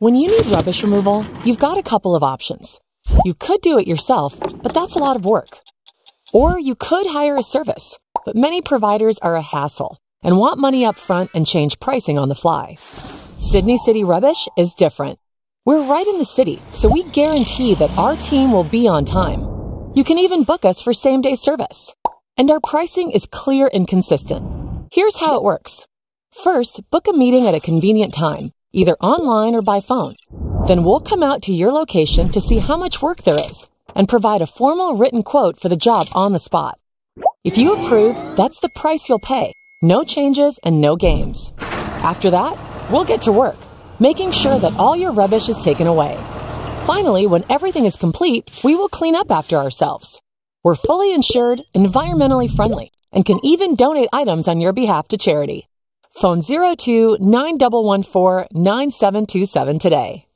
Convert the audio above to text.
When you need rubbish removal, you've got a couple of options. You could do it yourself, but that's a lot of work. Or you could hire a service, but many providers are a hassle and want money up front and change pricing on the fly. Sydney City Rubbish is different. We're right in the city, so we guarantee that our team will be on time. You can even book us for same day service. And our pricing is clear and consistent. Here's how it works. First, book a meeting at a convenient time either online or by phone. Then we'll come out to your location to see how much work there is and provide a formal written quote for the job on the spot. If you approve, that's the price you'll pay. No changes and no games. After that, we'll get to work, making sure that all your rubbish is taken away. Finally, when everything is complete, we will clean up after ourselves. We're fully insured, environmentally friendly, and can even donate items on your behalf to charity. Phone 02 9727 today.